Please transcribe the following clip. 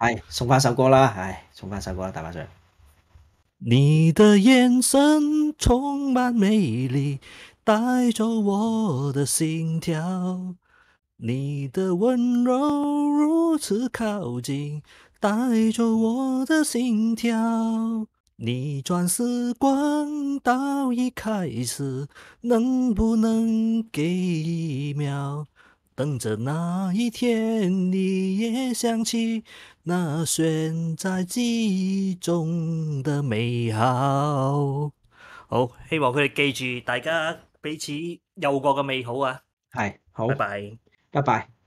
哎，送翻首歌啦！哎，送翻首歌啦，大班上。你的眼神充满魅力，带走我的心跳。你的温柔如此靠近，带走我的心跳。逆转时光到一开始，能不能给一秒？等着那一天，你也想起。那悬在记忆中的美好，好，希望佢哋记住大家彼此有过嘅美好啊！系，好，拜拜，拜拜。